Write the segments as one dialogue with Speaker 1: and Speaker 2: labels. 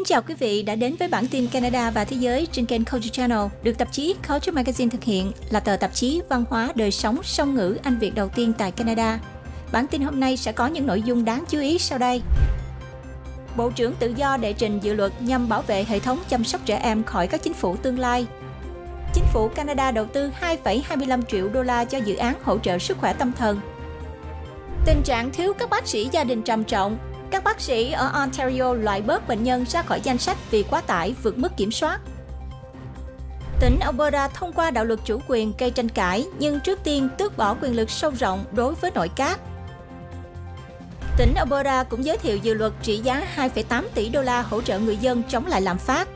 Speaker 1: Kính chào quý vị
Speaker 2: đã đến với bản tin Canada và thế giới trên kênh Culture Channel, được tạp chí Culture Magazine thực hiện là tờ tạp chí văn hóa đời sống song ngữ Anh Việt đầu tiên tại Canada. Bản tin hôm nay sẽ có những nội dung đáng chú ý sau đây. Bộ trưởng tự do đệ trình dự luật nhằm bảo vệ hệ thống chăm sóc trẻ em khỏi các chính phủ tương lai. Chính phủ Canada đầu tư 2,25 triệu đô la cho dự án hỗ trợ sức khỏe tâm thần. Tình trạng thiếu các bác sĩ gia đình trầm trọng các bác sĩ ở Ontario loại bớt bệnh nhân ra khỏi danh sách vì quá tải vượt mức kiểm soát. Tỉnh Alberta thông qua đạo luật chủ quyền gây tranh cãi nhưng trước tiên tước bỏ quyền lực sâu rộng đối với nội các. Tỉnh Alberta cũng giới thiệu dự luật trị giá 2,8 tỷ đô la hỗ trợ người dân chống lại lạm phát.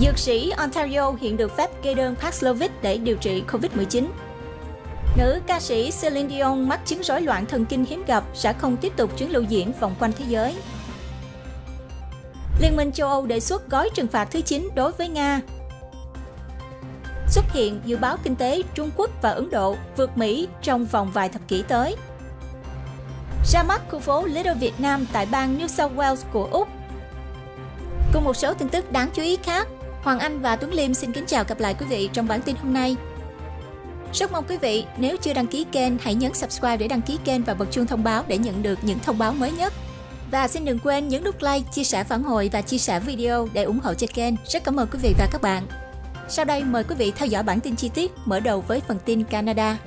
Speaker 2: Dược sĩ Ontario hiện được phép kê đơn Paxlovid để điều trị COVID-19. Nữ ca sĩ Celine Dion mắc chứng rối loạn thần kinh hiếm gặp sẽ không tiếp tục chuyến lưu diễn vòng quanh thế giới. Liên minh châu Âu đề xuất gói trừng phạt thứ 9 đối với Nga. Xuất hiện dự báo kinh tế Trung Quốc và Ấn Độ vượt Mỹ trong vòng vài thập kỷ tới. Ra mắt khu phố Little Việt Nam tại bang New South Wales của Úc. Cùng một số tin tức đáng chú ý khác, Hoàng Anh và Tuấn Liêm xin kính chào gặp lại quý vị trong bản tin hôm nay. Rất mong quý vị nếu chưa đăng ký kênh hãy nhấn subscribe để đăng ký kênh và bật chuông thông báo để nhận được những thông báo mới nhất. Và xin đừng quên nhấn nút like, chia sẻ phản hồi và chia sẻ video để ủng hộ cho kênh. Rất cảm ơn quý vị và các bạn. Sau đây mời quý vị theo dõi bản tin chi tiết, mở đầu với phần tin Canada.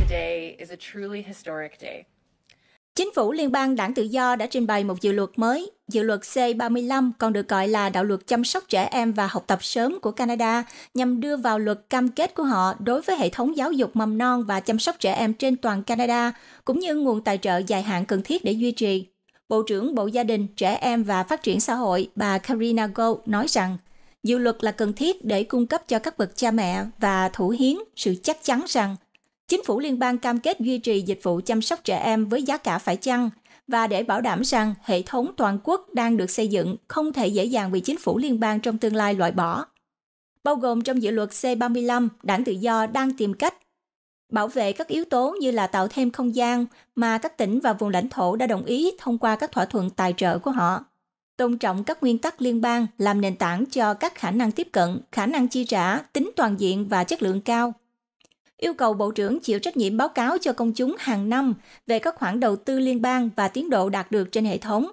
Speaker 2: Today is a truly historic day. Chính phủ Liên bang Đảng Tự do đã trình bày một dự luật mới. Dự luật C35 còn được gọi là đạo luật chăm sóc trẻ em và học tập sớm của Canada nhằm đưa vào luật cam kết của họ đối với hệ thống giáo dục mầm non và chăm sóc trẻ em trên toàn Canada, cũng như nguồn tài trợ dài hạn cần thiết để duy trì. Bộ trưởng Bộ Gia đình, Trẻ em và Phát triển xã hội bà Karina Gold nói rằng dự luật là cần thiết để cung cấp cho các bậc cha mẹ và thủ hiến sự chắc chắn rằng Chính phủ liên bang cam kết duy trì dịch vụ chăm sóc trẻ em với giá cả phải chăng và để bảo đảm rằng hệ thống toàn quốc đang được xây dựng không thể dễ dàng bị chính phủ liên bang trong tương lai loại bỏ. Bao gồm trong dự luật C35, Đảng Tự do đang tìm cách bảo vệ các yếu tố như là tạo thêm không gian mà các tỉnh và vùng lãnh thổ đã đồng ý thông qua các thỏa thuận tài trợ của họ tôn trọng các nguyên tắc liên bang làm nền tảng cho các khả năng tiếp cận khả năng chi trả tính toàn diện và chất lượng cao yêu cầu Bộ trưởng chịu trách nhiệm báo cáo cho công chúng hàng năm về các khoản đầu tư liên bang và tiến độ đạt được trên hệ thống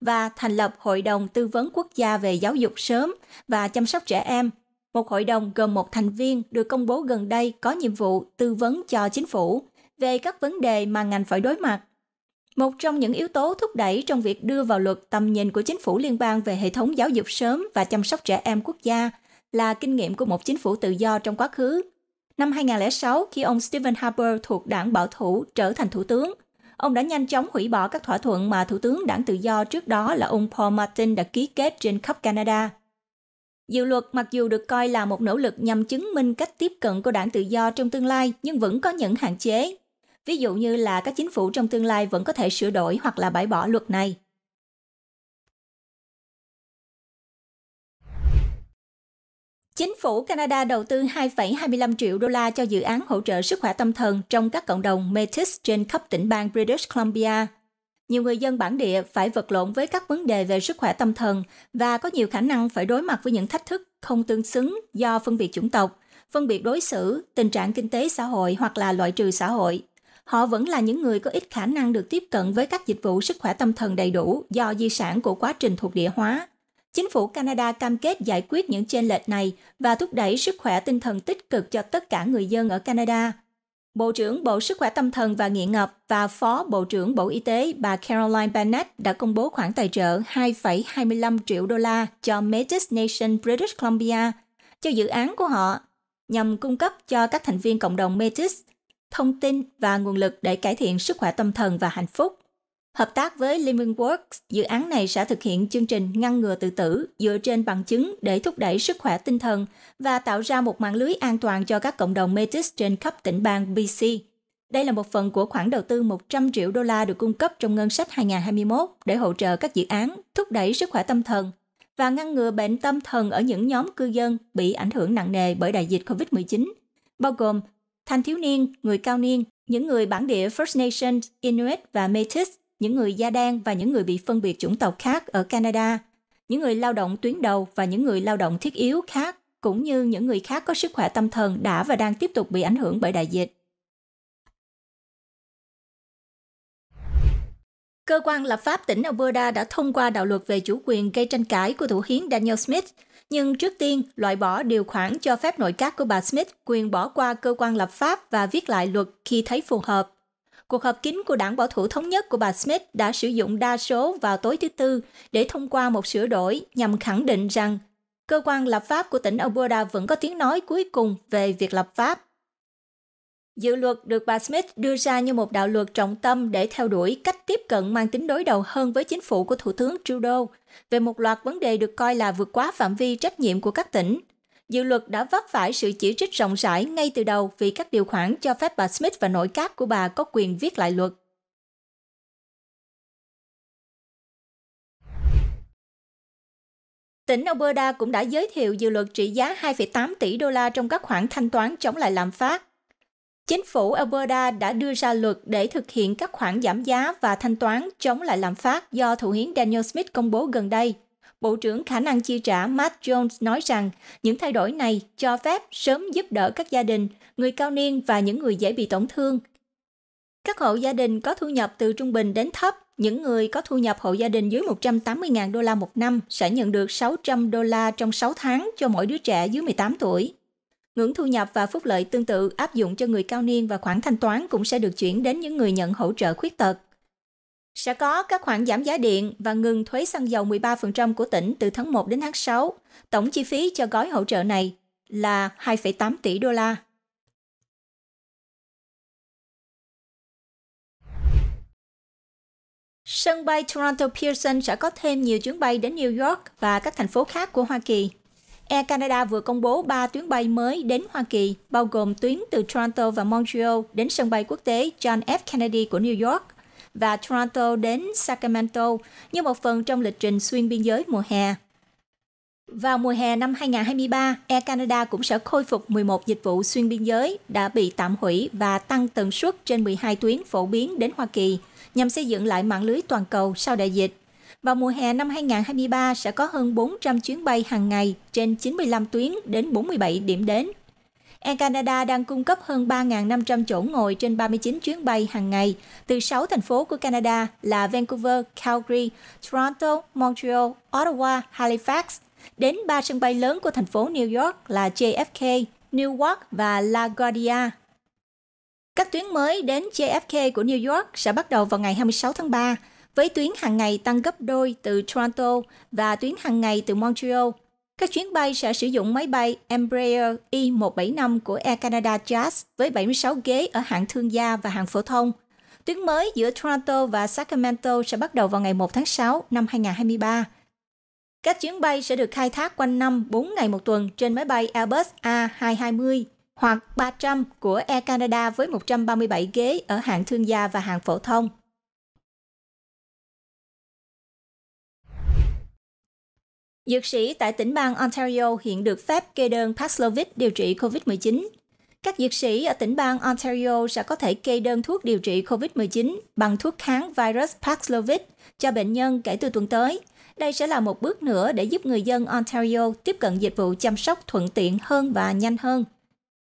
Speaker 2: và thành lập Hội đồng Tư vấn Quốc gia về Giáo dục sớm và chăm sóc trẻ em, một hội đồng gồm một thành viên được công bố gần đây có nhiệm vụ tư vấn cho chính phủ về các vấn đề mà ngành phải đối mặt. Một trong những yếu tố thúc đẩy trong việc đưa vào luật tầm nhìn của chính phủ liên bang về hệ thống giáo dục sớm và chăm sóc trẻ em quốc gia là kinh nghiệm của một chính phủ tự do trong quá khứ Năm 2006, khi ông Stephen Harper thuộc đảng bảo thủ trở thành thủ tướng, ông đã nhanh chóng hủy bỏ các thỏa thuận mà thủ tướng đảng tự do trước đó là ông Paul Martin đã ký kết trên khắp Canada. Dự luật mặc dù được coi là một nỗ lực nhằm chứng minh cách tiếp cận của đảng tự do trong tương lai nhưng vẫn có những hạn chế. Ví dụ như là các chính phủ trong tương lai vẫn có thể sửa đổi hoặc là bãi bỏ luật này. Chính phủ Canada đầu tư 2,25 triệu đô la cho dự án hỗ trợ sức khỏe tâm thần trong các cộng đồng Métis trên khắp tỉnh bang British Columbia. Nhiều người dân bản địa phải vật lộn với các vấn đề về sức khỏe tâm thần và có nhiều khả năng phải đối mặt với những thách thức không tương xứng do phân biệt chủng tộc, phân biệt đối xử, tình trạng kinh tế xã hội hoặc là loại trừ xã hội. Họ vẫn là những người có ít khả năng được tiếp cận với các dịch vụ sức khỏe tâm thần đầy đủ do di sản của quá trình thuộc địa hóa Chính phủ Canada cam kết giải quyết những chênh lệch này và thúc đẩy sức khỏe tinh thần tích cực cho tất cả người dân ở Canada. Bộ trưởng Bộ Sức khỏe tâm thần và nghiện ngập và Phó Bộ trưởng Bộ Y tế bà Caroline Bennett đã công bố khoản tài trợ 2,25 triệu đô la cho Métis Nation British Columbia cho dự án của họ nhằm cung cấp cho các thành viên cộng đồng Métis thông tin và nguồn lực để cải thiện sức khỏe tâm thần và hạnh phúc. Hợp tác với Works, dự án này sẽ thực hiện chương trình ngăn ngừa tự tử dựa trên bằng chứng để thúc đẩy sức khỏe tinh thần và tạo ra một mạng lưới an toàn cho các cộng đồng Metis trên khắp tỉnh bang BC. Đây là một phần của khoản đầu tư 100 triệu đô la được cung cấp trong ngân sách 2021 để hỗ trợ các dự án thúc đẩy sức khỏe tâm thần và ngăn ngừa bệnh tâm thần ở những nhóm cư dân bị ảnh hưởng nặng nề bởi đại dịch COVID-19, bao gồm thanh thiếu niên, người cao niên, những người bản địa First Nations, Inuit và Métis những người da đen và những người bị phân biệt chủng tộc khác ở Canada, những người lao động tuyến đầu và những người lao động thiết yếu khác, cũng như những người khác có sức khỏe tâm thần đã và đang tiếp tục bị ảnh hưởng bởi đại dịch.
Speaker 1: Cơ quan lập pháp tỉnh
Speaker 2: Alberta đã thông qua đạo luật về chủ quyền gây tranh cãi của thủ hiến Daniel Smith, nhưng trước tiên loại bỏ điều khoản cho phép nội các của bà Smith quyền bỏ qua cơ quan lập pháp và viết lại luật khi thấy phù hợp cuộc họp kín của đảng bảo thủ thống nhất của bà Smith đã sử dụng đa số vào tối thứ Tư để thông qua một sửa đổi nhằm khẳng định rằng cơ quan lập pháp của tỉnh Alberta vẫn có tiếng nói cuối cùng về việc lập pháp. Dự luật được bà Smith đưa ra như một đạo luật trọng tâm để theo đuổi cách tiếp cận mang tính đối đầu hơn với chính phủ của Thủ tướng Trudeau về một loạt vấn đề được coi là vượt quá phạm vi trách nhiệm của các tỉnh – dự luật đã vấp phải sự chỉ trích rộng rãi ngay từ đầu vì các điều khoản cho phép bà Smith và nội các của bà có quyền viết lại luật.
Speaker 1: Tỉnh Alberta cũng đã giới thiệu dự luật
Speaker 2: trị giá 2,8 tỷ đô la trong các khoản thanh toán chống lại lạm phát. Chính phủ Alberta đã đưa ra luật để thực hiện các khoản giảm giá và thanh toán chống lại lạm phát do thủ hiến Daniel Smith công bố gần đây. Bộ trưởng khả năng chi trả Matt Jones nói rằng những thay đổi này cho phép sớm giúp đỡ các gia đình, người cao niên và những người dễ bị tổn thương. Các hộ gia đình có thu nhập từ trung bình đến thấp, những người có thu nhập hộ gia đình dưới 180.000 đô la một năm sẽ nhận được 600 đô la trong 6 tháng cho mỗi đứa trẻ dưới 18 tuổi. Ngưỡng thu nhập và phúc lợi tương tự áp dụng cho người cao niên và khoản thanh toán cũng sẽ được chuyển đến những người nhận hỗ trợ khuyết tật. Sẽ có các khoản giảm giá điện và ngừng thuế xăng dầu 13% của tỉnh từ tháng 1 đến tháng 6. Tổng chi phí cho gói hỗ trợ này là 2,8 tỷ đô la.
Speaker 1: Sân bay Toronto
Speaker 2: Pearson sẽ có thêm nhiều chuyến bay đến New York và các thành phố khác của Hoa Kỳ. Air Canada vừa công bố 3 tuyến bay mới đến Hoa Kỳ, bao gồm tuyến từ Toronto và Montreal đến sân bay quốc tế John F. Kennedy của New York, và Toronto đến Sacramento như một phần trong lịch trình xuyên biên giới mùa hè. Vào mùa hè năm 2023, Air Canada cũng sẽ khôi phục 11 dịch vụ xuyên biên giới đã bị tạm hủy và tăng tần suất trên 12 tuyến phổ biến đến Hoa Kỳ nhằm xây dựng lại mạng lưới toàn cầu sau đại dịch. Vào mùa hè năm 2023 sẽ có hơn 400 chuyến bay hàng ngày trên 95 tuyến đến 47 điểm đến Air Canada đang cung cấp hơn 3.500 chỗ ngồi trên 39 chuyến bay hàng ngày từ 6 thành phố của Canada là Vancouver, Calgary, Toronto, Montreal, Ottawa, Halifax, đến ba sân bay lớn của thành phố New York là JFK, Newark và LaGuardia. Các tuyến mới đến JFK của New York sẽ bắt đầu vào ngày 26 tháng 3, với tuyến hàng ngày tăng gấp đôi từ Toronto và tuyến hàng ngày từ Montreal các chuyến bay sẽ sử dụng máy bay Embraer E175 của Air Canada Jazz với 76 ghế ở hạng thương gia và hạng phổ thông. Tuyến mới giữa Toronto và Sacramento sẽ bắt đầu vào ngày 1 tháng 6 năm 2023. Các chuyến bay sẽ được khai thác quanh năm 4 ngày một tuần trên máy bay Airbus A220 hoặc 300 của Air Canada với 137 ghế ở hạng thương gia và hạng phổ thông. Dược sĩ tại tỉnh bang Ontario hiện được phép kê đơn Paxlovid điều trị COVID-19. Các dược sĩ ở tỉnh bang Ontario sẽ có thể kê đơn thuốc điều trị COVID-19 bằng thuốc kháng virus Paxlovid cho bệnh nhân kể từ tuần tới. Đây sẽ là một bước nữa để giúp người dân Ontario tiếp cận dịch vụ chăm sóc thuận tiện hơn và nhanh hơn.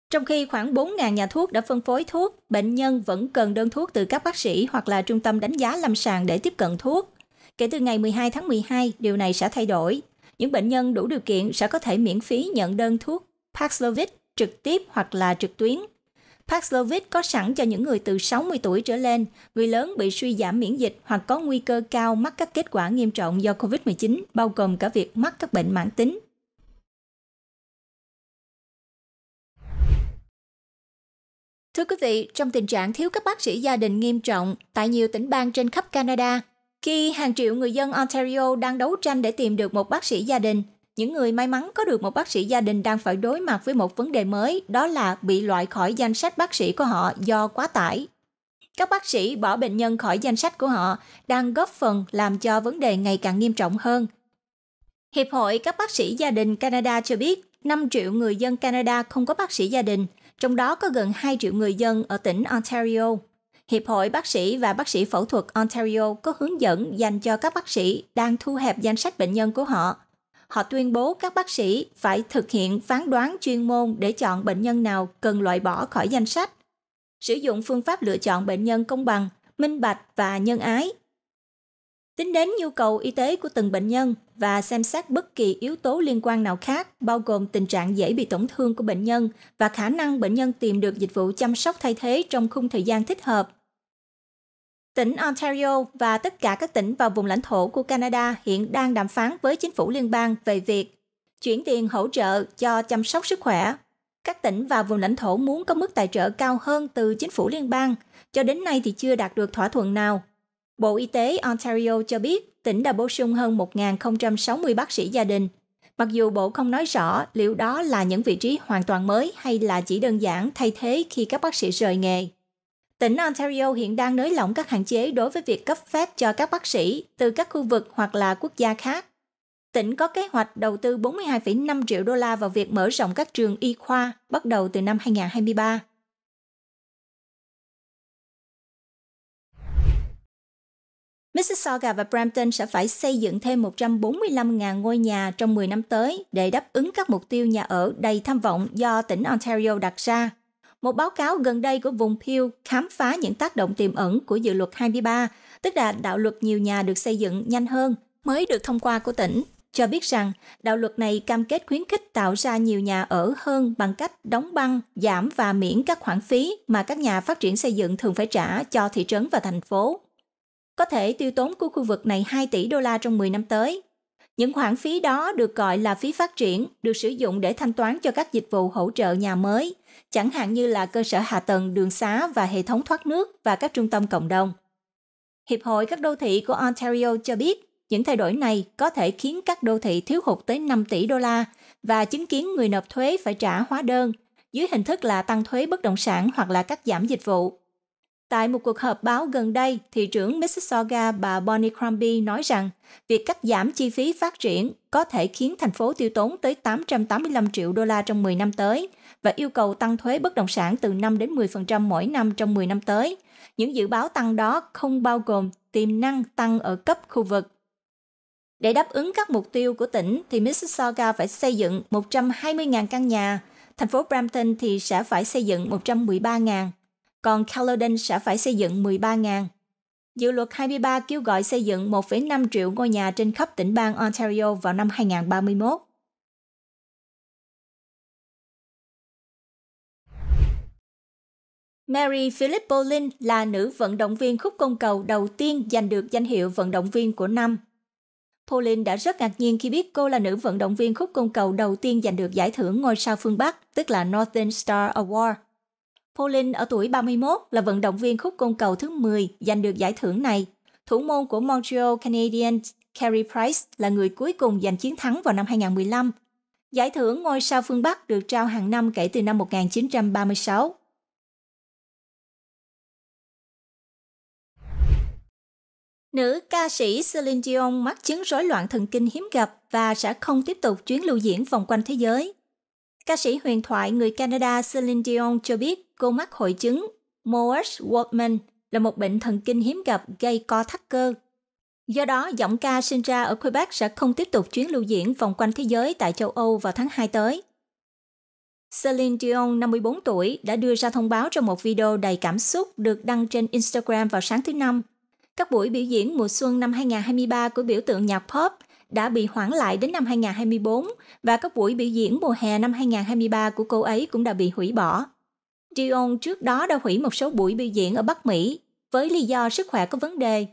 Speaker 2: Trong khi khoảng 4.000 nhà thuốc đã phân phối thuốc, bệnh nhân vẫn cần đơn thuốc từ các bác sĩ hoặc là trung tâm đánh giá lâm sàng để tiếp cận thuốc. Kể từ ngày 12 tháng 12, điều này sẽ thay đổi những bệnh nhân đủ điều kiện sẽ có thể miễn phí nhận đơn thuốc Paxlovid trực tiếp hoặc là trực tuyến. Paxlovid có sẵn cho những người từ 60 tuổi trở lên, người lớn bị suy giảm miễn dịch hoặc có nguy cơ cao mắc các kết quả nghiêm trọng do COVID-19, bao gồm cả việc mắc các bệnh mãn tính.
Speaker 1: Thưa quý vị, trong
Speaker 2: tình trạng thiếu các bác sĩ gia đình nghiêm trọng tại nhiều tỉnh bang trên khắp Canada, khi hàng triệu người dân Ontario đang đấu tranh để tìm được một bác sĩ gia đình, những người may mắn có được một bác sĩ gia đình đang phải đối mặt với một vấn đề mới, đó là bị loại khỏi danh sách bác sĩ của họ do quá tải. Các bác sĩ bỏ bệnh nhân khỏi danh sách của họ đang góp phần làm cho vấn đề ngày càng nghiêm trọng hơn. Hiệp hội các bác sĩ gia đình Canada cho biết 5 triệu người dân Canada không có bác sĩ gia đình, trong đó có gần 2 triệu người dân ở tỉnh Ontario. Hiệp hội Bác sĩ và Bác sĩ Phẫu thuật Ontario có hướng dẫn dành cho các bác sĩ đang thu hẹp danh sách bệnh nhân của họ. Họ tuyên bố các bác sĩ phải thực hiện phán đoán chuyên môn để chọn bệnh nhân nào cần loại bỏ khỏi danh sách. Sử dụng phương pháp lựa chọn bệnh nhân công bằng, minh bạch và nhân ái. Tính đến nhu cầu y tế của từng bệnh nhân và xem xét bất kỳ yếu tố liên quan nào khác, bao gồm tình trạng dễ bị tổn thương của bệnh nhân và khả năng bệnh nhân tìm được dịch vụ chăm sóc thay thế trong khung thời gian thích hợp Tỉnh Ontario và tất cả các tỉnh và vùng lãnh thổ của Canada hiện đang đàm phán với chính phủ liên bang về việc chuyển tiền hỗ trợ cho chăm sóc sức khỏe. Các tỉnh và vùng lãnh thổ muốn có mức tài trợ cao hơn từ chính phủ liên bang, cho đến nay thì chưa đạt được thỏa thuận nào. Bộ Y tế Ontario cho biết tỉnh đã bổ sung hơn 1.060 bác sĩ gia đình. Mặc dù bộ không nói rõ liệu đó là những vị trí hoàn toàn mới hay là chỉ đơn giản thay thế khi các bác sĩ rời nghề. Tỉnh Ontario hiện đang nới lỏng các hạn chế đối với việc cấp phép cho các bác sĩ từ các khu vực hoặc là quốc gia khác. Tỉnh có kế hoạch đầu tư 42,5 triệu đô la vào việc mở rộng các trường y khoa bắt đầu từ năm 2023.
Speaker 1: Mississauga và Brampton
Speaker 2: sẽ phải xây dựng thêm 145.000 ngôi nhà trong 10 năm tới để đáp ứng các mục tiêu nhà ở đầy tham vọng do tỉnh Ontario đặt ra một báo cáo gần đây của vùng Pew khám phá những tác động tiềm ẩn của dự luật 23, tức là đạo luật nhiều nhà được xây dựng nhanh hơn, mới được thông qua của tỉnh, cho biết rằng đạo luật này cam kết khuyến khích tạo ra nhiều nhà ở hơn bằng cách đóng băng, giảm và miễn các khoản phí mà các nhà phát triển xây dựng thường phải trả cho thị trấn và thành phố. Có thể tiêu tốn của khu vực này 2 tỷ đô la trong 10 năm tới. Những khoản phí đó được gọi là phí phát triển, được sử dụng để thanh toán cho các dịch vụ hỗ trợ nhà mới – chẳng hạn như là cơ sở hạ tầng đường xá và hệ thống thoát nước và các trung tâm cộng đồng. Hiệp hội các đô thị của Ontario cho biết những thay đổi này có thể khiến các đô thị thiếu hụt tới 5 tỷ đô la và chứng kiến người nộp thuế phải trả hóa đơn dưới hình thức là tăng thuế bất động sản hoặc là cắt giảm dịch vụ. Tại một cuộc họp báo gần đây, thị trưởng Mississauga bà Bonnie Crombie nói rằng việc cắt giảm chi phí phát triển có thể khiến thành phố tiêu tốn tới 885 triệu đô la trong 10 năm tới – và yêu cầu tăng thuế bất động sản từ 5 đến 10% mỗi năm trong 10 năm tới. Những dự báo tăng đó không bao gồm tiềm năng tăng ở cấp khu vực. Để đáp ứng các mục tiêu của tỉnh thì Mississauga phải xây dựng 120.000 căn nhà, thành phố Brampton thì sẽ phải xây dựng 113.000, còn Caledon sẽ phải xây dựng 13.000. Dự luật 23 kêu gọi xây dựng 1,5 triệu ngôi nhà trên khắp tỉnh bang Ontario vào năm 2031. Mary Filippo Lin là nữ vận động viên khúc côn cầu đầu tiên giành được danh hiệu vận động viên của năm. Pauline đã rất ngạc nhiên khi biết cô là nữ vận động viên khúc côn cầu đầu tiên giành được giải thưởng ngôi sao phương Bắc, tức là Northern Star Award. Pauline ở tuổi 31 là vận động viên khúc côn cầu thứ 10 giành được giải thưởng này. Thủ môn của Montreal Canadiens Carey Price là người cuối cùng giành chiến thắng vào năm 2015. Giải thưởng ngôi sao phương Bắc được trao hàng năm kể từ năm 1936
Speaker 1: Nữ ca sĩ Celine
Speaker 2: Dion mắc chứng rối loạn thần kinh hiếm gặp và sẽ không tiếp tục chuyến lưu diễn vòng quanh thế giới. Ca sĩ huyền thoại người Canada Celine Dion cho biết cô mắc hội chứng Moores Wolfman là một bệnh thần kinh hiếm gặp gây co thắt cơ. Do đó, giọng ca sinh ra ở Quebec sẽ không tiếp tục chuyến lưu diễn vòng quanh thế giới tại châu Âu vào tháng 2 tới. Celine Dion, 54 tuổi, đã đưa ra thông báo trong một video đầy cảm xúc được đăng trên Instagram vào sáng thứ Năm – các buổi biểu diễn mùa xuân năm 2023 của biểu tượng nhạc pop đã bị hoãn lại đến năm 2024 và các buổi biểu diễn mùa hè năm 2023 của cô ấy cũng đã bị hủy bỏ. Dion trước đó đã hủy một số buổi biểu diễn ở Bắc Mỹ với lý do sức khỏe có vấn đề.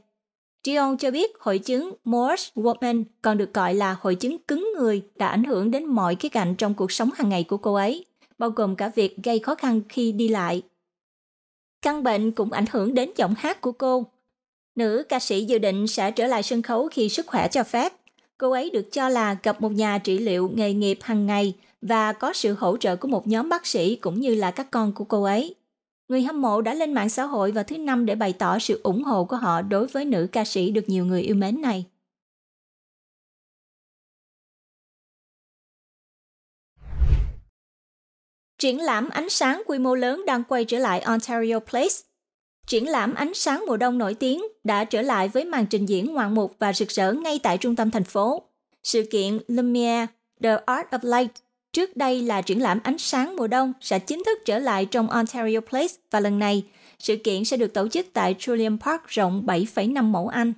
Speaker 2: Dion cho biết hội chứng Morse Woman còn được gọi là hội chứng cứng người đã ảnh hưởng đến mọi khía cạnh trong cuộc sống hàng ngày của cô ấy, bao gồm cả việc gây khó khăn khi đi lại. Căn bệnh cũng ảnh hưởng đến giọng hát của cô Nữ ca sĩ dự định sẽ trở lại sân khấu khi sức khỏe cho phép. Cô ấy được cho là gặp một nhà trị liệu nghề nghiệp hàng ngày và có sự hỗ trợ của một nhóm bác sĩ cũng như là các con của cô ấy. Người hâm mộ đã lên mạng xã hội vào thứ Năm để bày tỏ sự ủng hộ của họ đối với nữ ca sĩ được nhiều người yêu mến này. Triển lãm ánh sáng quy mô lớn đang quay trở lại Ontario Place triển lãm ánh sáng mùa đông nổi tiếng đã trở lại với màn trình diễn ngoạn mục và rực rỡ ngay tại trung tâm thành phố. Sự kiện Lumiere The Art of Light trước đây là triển lãm ánh sáng mùa đông sẽ chính thức trở lại trong Ontario Place và lần này sự kiện sẽ được tổ chức tại Trillium Park rộng 7,5 mẫu Anh.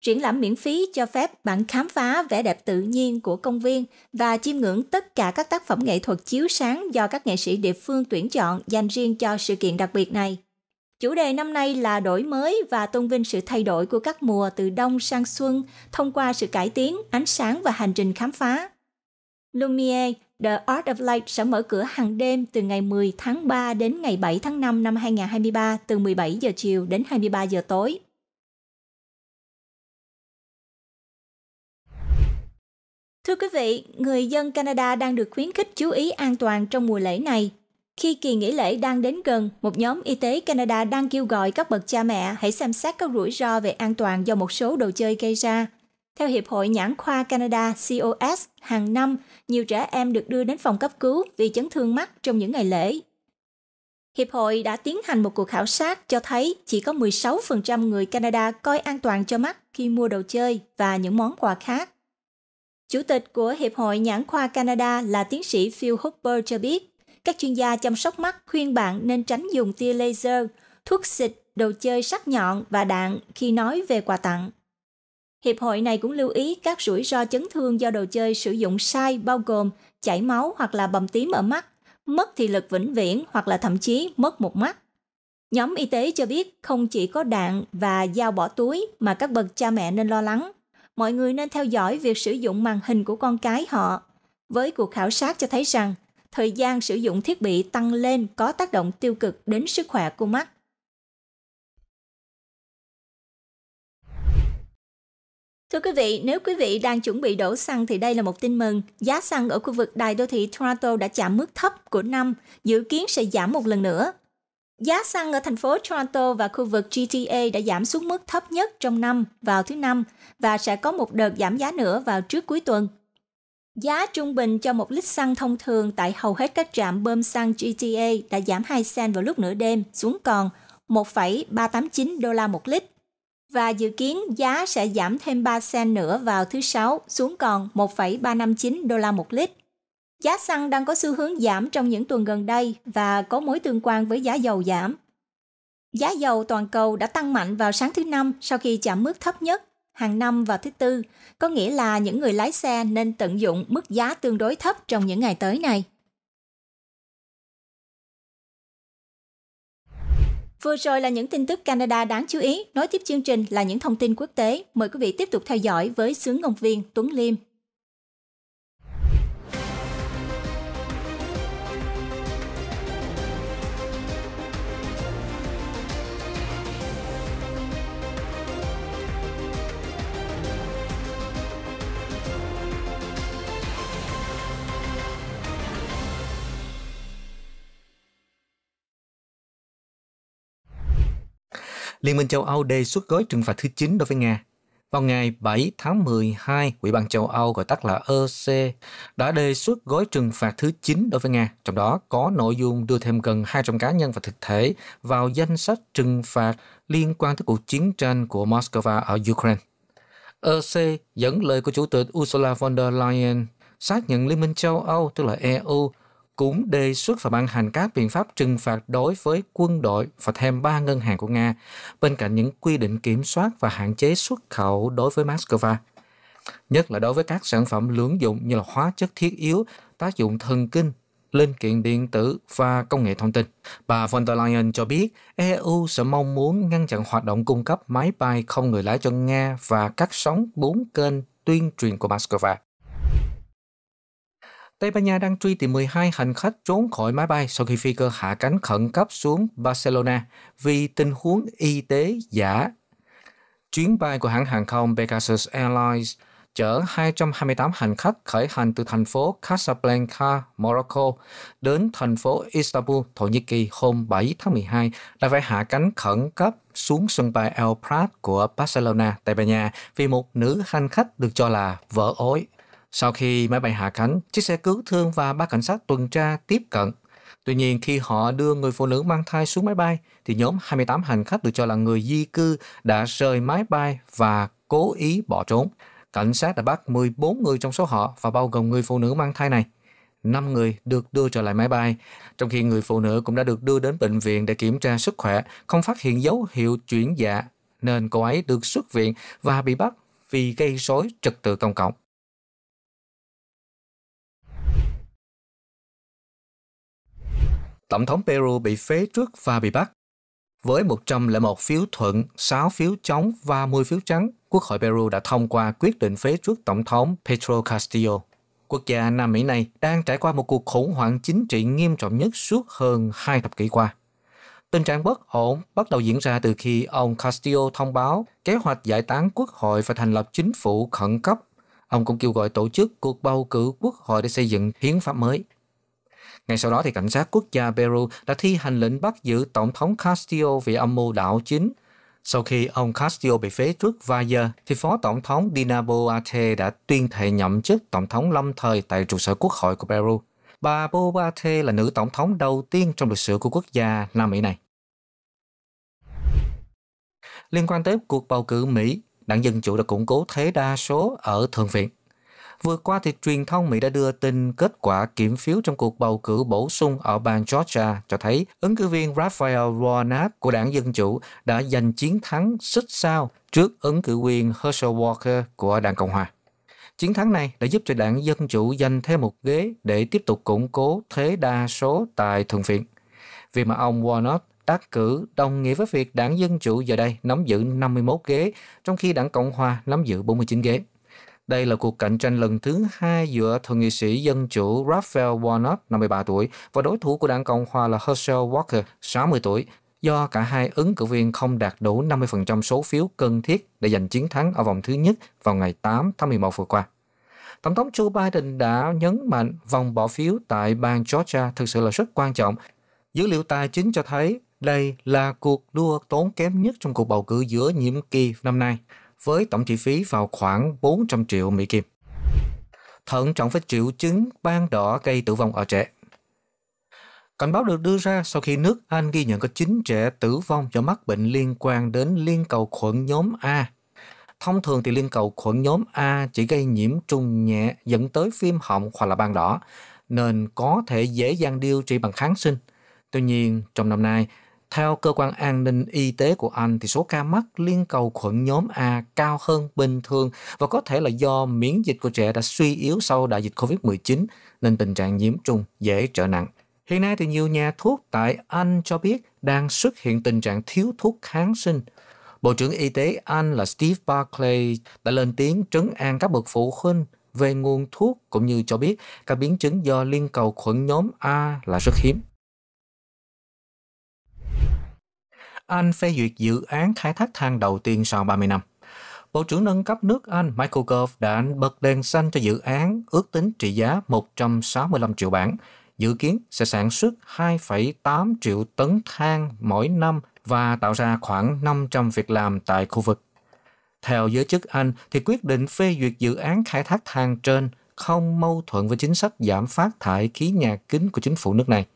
Speaker 2: Triển lãm miễn phí cho phép bạn khám phá vẻ đẹp tự nhiên của công viên và chiêm ngưỡng tất cả các tác phẩm nghệ thuật chiếu sáng do các nghệ sĩ địa phương tuyển chọn dành riêng cho sự kiện đặc biệt này. Chủ đề năm nay là đổi mới và tôn vinh sự thay đổi của các mùa từ đông sang xuân thông qua sự cải tiến, ánh sáng và hành trình khám phá. Lumiere The Art of Light sẽ mở cửa hàng đêm từ ngày 10 tháng 3 đến ngày 7 tháng 5 năm 2023 từ 17 giờ chiều đến 23 giờ tối. Thưa quý vị, người dân Canada đang được khuyến khích chú ý an toàn trong mùa lễ này khi kỳ nghỉ lễ đang đến gần, một nhóm y tế Canada đang kêu gọi các bậc cha mẹ hãy xem xét các rủi ro về an toàn do một số đồ chơi gây ra. Theo Hiệp hội Nhãn khoa Canada COS, hàng năm, nhiều trẻ em được đưa đến phòng cấp cứu vì chấn thương mắt trong những ngày lễ. Hiệp hội đã tiến hành một cuộc khảo sát cho thấy chỉ có 16% người Canada coi an toàn cho mắt khi mua đồ chơi và những món quà khác. Chủ tịch của Hiệp hội Nhãn khoa Canada là tiến sĩ Phil Hooper cho biết, các chuyên gia chăm sóc mắt khuyên bạn nên tránh dùng tia laser, thuốc xịt, đồ chơi sắc nhọn và đạn khi nói về quà tặng. Hiệp hội này cũng lưu ý các rủi ro chấn thương do đồ chơi sử dụng sai bao gồm chảy máu hoặc là bầm tím ở mắt, mất thị lực vĩnh viễn hoặc là thậm chí mất một mắt. Nhóm y tế cho biết không chỉ có đạn và dao bỏ túi mà các bậc cha mẹ nên lo lắng. Mọi người nên theo dõi việc sử dụng màn hình của con cái họ. Với cuộc khảo sát cho thấy rằng thời gian sử dụng thiết bị tăng lên có tác động tiêu cực đến sức khỏe của mắt. Thưa quý vị, nếu quý vị đang chuẩn bị đổ xăng thì đây là một tin mừng. Giá xăng ở khu vực đài đô thị Toronto đã chạm mức thấp của năm, dự kiến sẽ giảm một lần nữa. Giá xăng ở thành phố Toronto và khu vực GTA đã giảm xuống mức thấp nhất trong năm vào thứ năm và sẽ có một đợt giảm giá nữa vào trước cuối tuần. Giá trung bình cho một lít xăng thông thường tại hầu hết các trạm bơm xăng GTA đã giảm 2 cent vào lúc nửa đêm xuống còn 1,389 đô la một lít và dự kiến giá sẽ giảm thêm 3 cent nữa vào thứ Sáu xuống còn 1,359 đô la một lít. Giá xăng đang có xu hướng giảm trong những tuần gần đây và có mối tương quan với giá dầu giảm. Giá dầu toàn cầu đã tăng mạnh vào sáng thứ Năm sau khi chạm mức thấp nhất hàng năm vào thứ tư, có nghĩa là những người lái xe nên tận dụng mức giá tương đối thấp trong những ngày tới này. Vừa rồi là những tin tức Canada đáng chú ý. Nói tiếp chương trình là những thông tin quốc tế. Mời quý vị tiếp tục theo dõi với sướng ngôn viên Tuấn Liêm.
Speaker 3: Liên minh châu Âu đề xuất gói trừng phạt thứ 9 đối với Nga. Vào ngày 7 tháng 12, Ủy ban châu Âu gọi tắt là EC đã đề xuất gói trừng phạt thứ 9 đối với Nga, trong đó có nội dung đưa thêm gần 200 cá nhân và thực thể vào danh sách trừng phạt liên quan tới cuộc chiến tranh của Moscow ở Ukraine. EC dẫn lời của Chủ tịch Ursula von der Leyen xác nhận Liên minh châu Âu, tức là EU, cũng đề xuất và ban hành các biện pháp trừng phạt đối với quân đội và thêm ba ngân hàng của Nga, bên cạnh những quy định kiểm soát và hạn chế xuất khẩu đối với Moscow, nhất là đối với các sản phẩm lưỡng dụng như là hóa chất thiết yếu, tác dụng thần kinh, linh kiện điện tử và công nghệ thông tin. Bà von der Leyen cho biết EU sẽ mong muốn ngăn chặn hoạt động cung cấp máy bay không người lái cho Nga và cắt sóng bốn kênh tuyên truyền của Moscow. Tây Ban Nha đang truy tìm 12 hành khách trốn khỏi máy bay sau khi phi cơ hạ cánh khẩn cấp xuống Barcelona vì tình huống y tế giả. Chuyến bay của hãng hàng không Pegasus Airlines chở 228 hành khách khởi hành từ thành phố Casablanca, Morocco đến thành phố Istanbul, Thổ Nhĩ Kỳ hôm 7 tháng 12 đã phải hạ cánh khẩn cấp xuống sân bay El Prat của Barcelona, Tây Ban Nha vì một nữ hành khách được cho là vỡ ối. Sau khi máy bay hạ cánh, chiếc xe cứu thương và ba cảnh sát tuần tra tiếp cận. Tuy nhiên, khi họ đưa người phụ nữ mang thai xuống máy bay, thì nhóm 28 hành khách được cho là người di cư đã rời máy bay và cố ý bỏ trốn. Cảnh sát đã bắt 14 người trong số họ và bao gồm người phụ nữ mang thai này. 5 người được đưa trở lại máy bay, trong khi người phụ nữ cũng đã được đưa đến bệnh viện để kiểm tra sức khỏe, không phát hiện dấu hiệu chuyển dạ, nên cô ấy được xuất viện và bị bắt vì gây
Speaker 1: rối trật tự công cộng. Tổng thống Peru bị phế trước và bị bắt. Với
Speaker 3: 101 phiếu thuận, 6 phiếu chống và 10 phiếu trắng, Quốc hội Peru đã thông qua quyết định phế trước Tổng thống Pedro Castillo. Quốc gia Nam Mỹ này đang trải qua một cuộc khủng hoảng chính trị nghiêm trọng nhất suốt hơn hai thập kỷ qua. Tình trạng bất ổn bắt đầu diễn ra từ khi ông Castillo thông báo kế hoạch giải tán quốc hội và thành lập chính phủ khẩn cấp. Ông cũng kêu gọi tổ chức cuộc bầu cử quốc hội để xây dựng hiến pháp mới. Ngay sau đó, thì cảnh sát quốc gia Peru đã thi hành lệnh bắt giữ Tổng thống Castillo vì âm mưu đảo chính. Sau khi ông Castillo bị phế trước vài giờ, thì Phó Tổng thống Dina Boluarte đã tuyên thệ nhậm chức Tổng thống lâm thời tại trụ sở quốc hội của Peru. Bà Boluarte là nữ tổng thống đầu tiên trong lịch sử của quốc gia Nam Mỹ này. Liên quan tới cuộc bầu cử Mỹ, đảng Dân Chủ đã củng cố thế đa số ở Thượng viện. Vừa qua thì truyền thông Mỹ đã đưa tin kết quả kiểm phiếu trong cuộc bầu cử bổ sung ở bang Georgia cho thấy ứng cử viên Raphael Warnock của đảng Dân Chủ đã giành chiến thắng xích sao trước ứng cử viên Herschel Walker của đảng Cộng Hòa. Chiến thắng này đã giúp cho đảng Dân Chủ giành thêm một ghế để tiếp tục củng cố thế đa số tại Thượng viện. Vì mà ông Warnock đắc cử đồng nghĩa với việc đảng Dân Chủ giờ đây nắm giữ 51 ghế, trong khi đảng Cộng Hòa nắm giữ 49 ghế. Đây là cuộc cạnh tranh lần thứ hai giữa thượng nghị sĩ Dân chủ Raphael Warnock, 53 tuổi, và đối thủ của đảng Cộng hòa là Herschel Walker, 60 tuổi, do cả hai ứng cử viên không đạt đủ 50% số phiếu cần thiết để giành chiến thắng ở vòng thứ nhất vào ngày 8 tháng 11 vừa qua. Tổng thống Joe Biden đã nhấn mạnh vòng bỏ phiếu tại bang Georgia thực sự là rất quan trọng. Dữ liệu tài chính cho thấy đây là cuộc đua tốn kém nhất trong cuộc bầu cử giữa nhiệm kỳ năm nay với tổng chi phí vào khoảng 400 triệu Mỹ Kim. Thận trọng với triệu chứng ban đỏ gây tử vong ở trẻ. Cảnh báo được đưa ra sau khi nước Anh ghi nhận có 9 trẻ tử vong do mắc bệnh liên quan đến liên cầu khuẩn nhóm A. Thông thường thì liên cầu khuẩn nhóm A chỉ gây nhiễm trùng nhẹ dẫn tới viêm họng hoặc là ban đỏ, nên có thể dễ dàng điều trị bằng kháng sinh. Tuy nhiên, trong năm nay, theo cơ quan an ninh y tế của Anh thì số ca mắc liên cầu khuẩn nhóm A cao hơn bình thường và có thể là do miễn dịch của trẻ đã suy yếu sau đại dịch Covid-19 nên tình trạng nhiễm trùng dễ trở nặng. Hiện nay thì nhiều nhà thuốc tại Anh cho biết đang xuất hiện tình trạng thiếu thuốc kháng sinh. Bộ trưởng Y tế Anh là Steve Barclay đã lên tiếng trấn an các bậc phụ huynh về nguồn thuốc cũng như cho biết các biến chứng do liên cầu khuẩn nhóm A là rất hiếm. Anh phê duyệt dự án khai thác than đầu tiên sau 30 năm. Bộ trưởng nâng cấp nước Anh Michael Gove đã bật đèn xanh cho dự án ước tính trị giá 165 triệu bảng, dự kiến sẽ sản xuất 2,8 triệu tấn than mỗi năm và tạo ra khoảng 500 việc làm tại khu vực. Theo giới chức Anh, thì quyết định phê duyệt dự án khai thác than trên không mâu thuẫn với chính sách giảm phát thải khí nhà kính của chính phủ nước này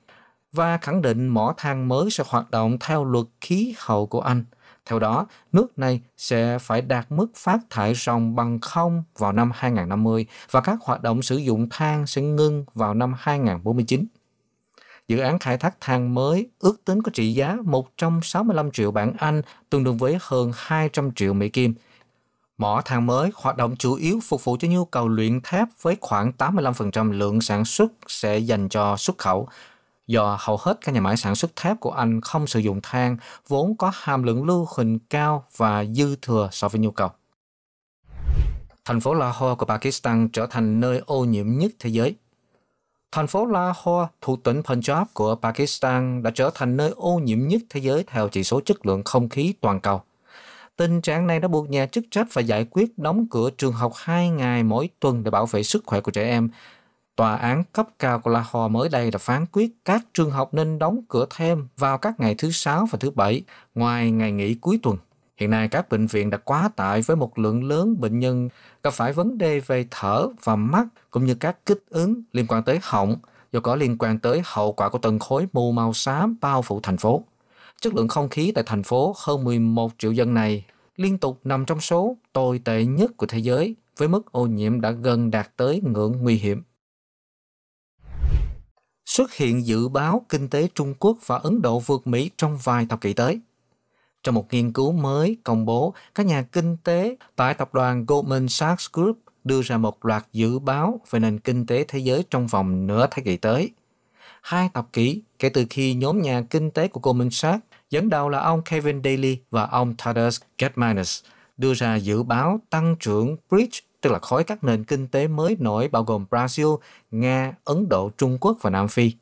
Speaker 3: và khẳng định mỏ than mới sẽ hoạt động theo luật khí hậu của Anh. Theo đó, nước này sẽ phải đạt mức phát thải ròng bằng không vào năm 2050 và các hoạt động sử dụng than sẽ ngưng vào năm 2049. Dự án khai thác than mới ước tính có trị giá 165 triệu bảng Anh, tương đương với hơn 200 triệu Mỹ Kim. Mỏ than mới hoạt động chủ yếu phục vụ cho nhu cầu luyện thép với khoảng 85% lượng sản xuất sẽ dành cho xuất khẩu, do hầu hết các nhà máy sản xuất thép của Anh không sử dụng than vốn có hàm lượng lưu huỳnh cao và dư thừa so với nhu cầu. Thành phố Lahore của Pakistan trở thành nơi ô nhiễm nhất thế giới. Thành phố Lahore thuộc tỉnh Punjab của Pakistan đã trở thành nơi ô nhiễm nhất thế giới theo chỉ số chất lượng không khí toàn cầu. Tình trạng này đã buộc nhà chức trách phải giải quyết đóng cửa trường học 2 ngày mỗi tuần để bảo vệ sức khỏe của trẻ em Tòa án cấp cao của Lahore mới đây đã phán quyết các trường học nên đóng cửa thêm vào các ngày thứ Sáu và thứ Bảy, ngoài ngày nghỉ cuối tuần. Hiện nay các bệnh viện đã quá tải với một lượng lớn bệnh nhân gặp phải vấn đề về thở và mắt cũng như các kích ứng liên quan tới họng do có liên quan tới hậu quả của tầng khối mù màu xám bao phủ thành phố. Chất lượng không khí tại thành phố hơn 11 triệu dân này liên tục nằm trong số tồi tệ nhất của thế giới với mức ô nhiễm đã gần đạt tới ngưỡng nguy hiểm xuất hiện dự báo kinh tế Trung Quốc và Ấn Độ vượt Mỹ trong vài thập kỷ tới. Trong một nghiên cứu mới công bố, các nhà kinh tế tại tập đoàn Goldman Sachs Group đưa ra một loạt dự báo về nền kinh tế thế giới trong vòng nửa thế kỷ tới. Hai thập kỷ kể từ khi nhóm nhà kinh tế của Goldman Sachs dẫn đầu là ông Kevin Daly và ông Tadas Getmanis đưa ra dự báo tăng trưởng bridge tức là khối các nền kinh tế mới nổi bao gồm Brazil, Nga, Ấn Độ, Trung Quốc và Nam Phi.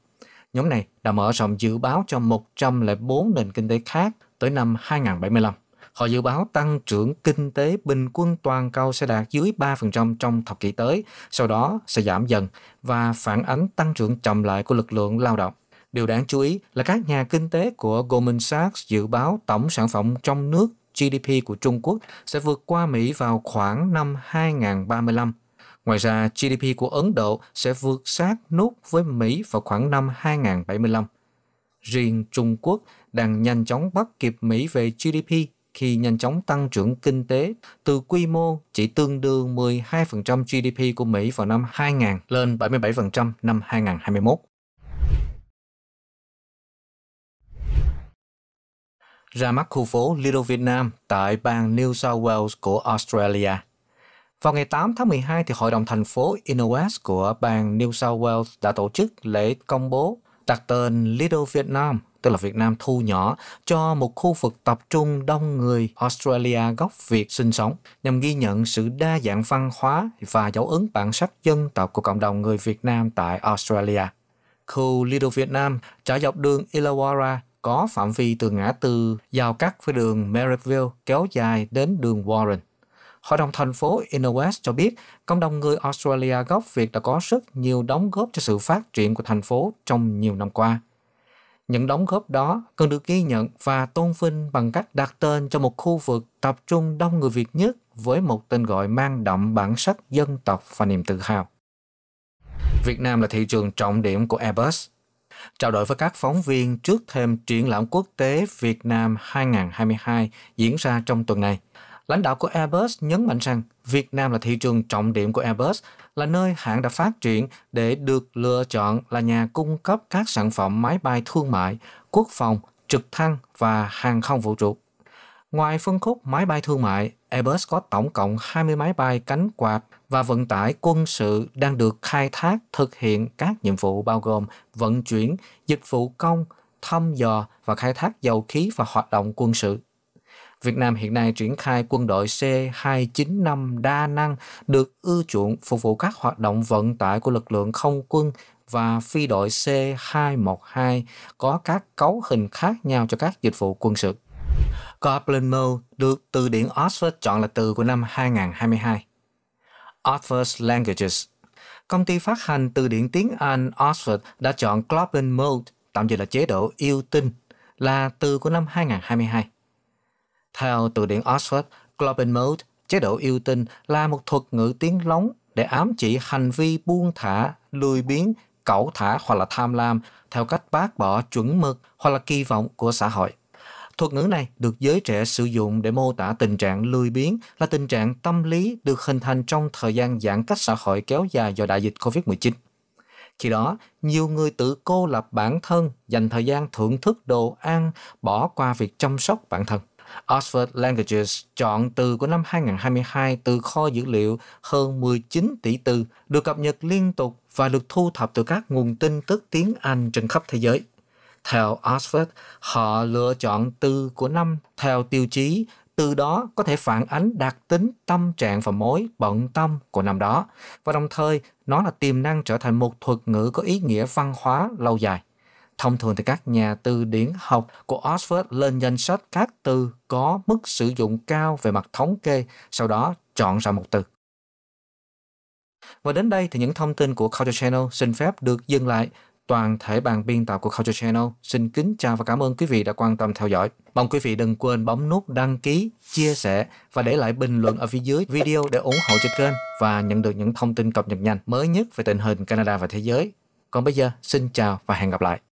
Speaker 3: Nhóm này đã mở rộng dự báo cho 104 nền kinh tế khác tới năm 2075. Họ dự báo tăng trưởng kinh tế bình quân toàn cầu sẽ đạt dưới 3% trong thập kỷ tới, sau đó sẽ giảm dần và phản ánh tăng trưởng chậm lại của lực lượng lao động. Điều đáng chú ý là các nhà kinh tế của Goldman Sachs dự báo tổng sản phẩm trong nước GDP của Trung Quốc sẽ vượt qua Mỹ vào khoảng năm 2035. Ngoài ra, GDP của Ấn Độ sẽ vượt sát nút với Mỹ vào khoảng năm 2075. Riêng Trung Quốc đang nhanh chóng bắt kịp Mỹ về GDP khi nhanh chóng tăng trưởng kinh tế từ quy mô chỉ tương đương 12% GDP của Mỹ vào năm 2000 lên 77% năm 2021. ra mắt khu phố Little Vietnam tại bang New South Wales của Australia. Vào ngày 8 tháng 12, thì Hội đồng thành phố Inowest của bang New South Wales đã tổ chức lễ công bố đặt tên Little Vietnam, tức là Việt Nam thu nhỏ, cho một khu vực tập trung đông người Australia gốc Việt sinh sống, nhằm ghi nhận sự đa dạng văn hóa và dấu ấn bản sắc dân tộc của cộng đồng người Việt Nam tại Australia. Khu Little Vietnam trải dọc đường Illawarra có phạm vi từ ngã tư giao cắt với đường Maryville kéo dài đến đường Warren. Hội đồng thành phố inner west cho biết cộng đồng người Australia gốc Việt đã có rất nhiều đóng góp cho sự phát triển của thành phố trong nhiều năm qua. Những đóng góp đó cần được ghi nhận và tôn vinh bằng cách đặt tên cho một khu vực tập trung đông người Việt nhất với một tên gọi mang đậm bản sắc dân tộc và niềm tự hào. Việt Nam là thị trường trọng điểm của Airbus – trao đổi với các phóng viên trước thêm triển lãm quốc tế Việt Nam 2022 diễn ra trong tuần này. Lãnh đạo của Airbus nhấn mạnh rằng Việt Nam là thị trường trọng điểm của Airbus, là nơi hãng đã phát triển để được lựa chọn là nhà cung cấp các sản phẩm máy bay thương mại, quốc phòng, trực thăng và hàng không vũ trụ. Ngoài phân khúc máy bay thương mại, Airbus có tổng cộng 20 máy bay cánh quạt và vận tải quân sự đang được khai thác thực hiện các nhiệm vụ bao gồm vận chuyển, dịch vụ công, thăm dò và khai thác dầu khí và hoạt động quân sự. Việt Nam hiện nay triển khai quân đội C295 đa năng được ưu chuộng phục vụ các hoạt động vận tải của lực lượng không quân và phi đội C212 có các cấu hình khác nhau cho các dịch vụ quân sự. Goblin Mode được từ điển Oxford chọn là từ của năm 2022. Oxford Languages Công ty phát hành từ điển tiếng Anh Oxford đã chọn Goblin Mode, tạm dịch là chế độ yêu tinh, là từ của năm 2022. Theo từ điển Oxford, Goblin Mode, chế độ yêu tinh là một thuật ngữ tiếng lóng để ám chỉ hành vi buông thả, lười biếng, cẩu thả hoặc là tham lam theo cách bác bỏ chuẩn mực hoặc là kỳ vọng của xã hội. Thuật ngữ này được giới trẻ sử dụng để mô tả tình trạng lười biếng là tình trạng tâm lý được hình thành trong thời gian giãn cách xã hội kéo dài do đại dịch COVID-19. Khi đó, nhiều người tự cô lập bản thân, dành thời gian thưởng thức đồ ăn, bỏ qua việc chăm sóc bản thân. Oxford Languages chọn từ của năm 2022 từ kho dữ liệu hơn 19 tỷ từ, được cập nhật liên tục và được thu thập từ các nguồn tin tức tiếng Anh trên khắp thế giới. Theo Oxford, họ lựa chọn từ của năm theo tiêu chí từ đó có thể phản ánh đặc tính tâm trạng và mối bận tâm của năm đó và đồng thời nó là tiềm năng trở thành một thuật ngữ có ý nghĩa văn hóa lâu dài thông thường thì các nhà từ điển học của oxford lên danh sách các từ có mức sử dụng cao về mặt thống kê sau đó chọn ra một từ và đến đây thì những thông tin của Culture Channel xin phép được dừng lại toàn thể bàn biên tập của Culture Channel xin kính chào và cảm ơn quý vị đã quan tâm theo dõi. Mong quý vị đừng quên bấm nút đăng ký, chia sẻ và để lại bình luận ở phía dưới video để ủng hộ cho kênh và nhận được những thông tin cập nhật nhanh mới nhất về tình hình Canada và thế giới. Còn bây giờ, xin chào và hẹn gặp lại.